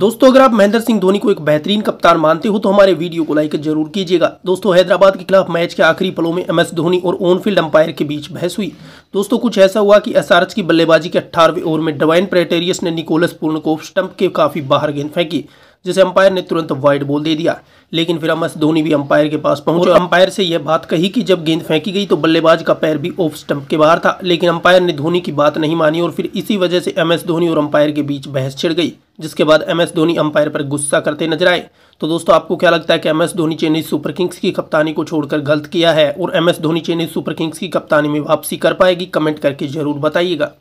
दोस्तों अगर आप महेंद्र सिंह धोनी को एक बेहतरीन कप्तान मानते हो तो हमारे वीडियो को लाइक जरूर कीजिएगा दोस्तों हैदराबाद के खिलाफ मैच के आखिरी पलों में एमएस धोनी और ऑनफील्ड अंपायर के बीच बहस हुई दोस्तों कुछ ऐसा हुआ कि एसआरएच की बल्लेबाजी के अट्ठारहवें ओवर में डवाइन प्रेटेरियस ने निकोलस पूर्ण को स्टंप के काफी बाहर गेंद फेंकी जिसे अंपायर ने तुरंत वाइट बॉल दे दिया लेकिन फिर एमएस धोनी भी अंपायर के पास पहुंचे अंपायर से यह बात कही कि जब गेंद फेंकी गई तो बल्लेबाज का पैर भी ऑफ स्टंप के बाहर था लेकिन अंपायर ने धोनी की बात नहीं मानी और फिर इसी वजह से एमएस धोनी और अंपायर के बीच बहस छिड़ गई जिसके बाद एम एस धोनी अंपायर पर गुस्सा करते नजर आए तो दोस्तों आपको क्या लगता है कि M S Dhoni Chennai super kings की कप्तानी को छोड़कर गलत किया है और M S Dhoni Chennai super kings की कप्तानी में वापसी कर पाएगी कमेंट करके जरूर बताइएगा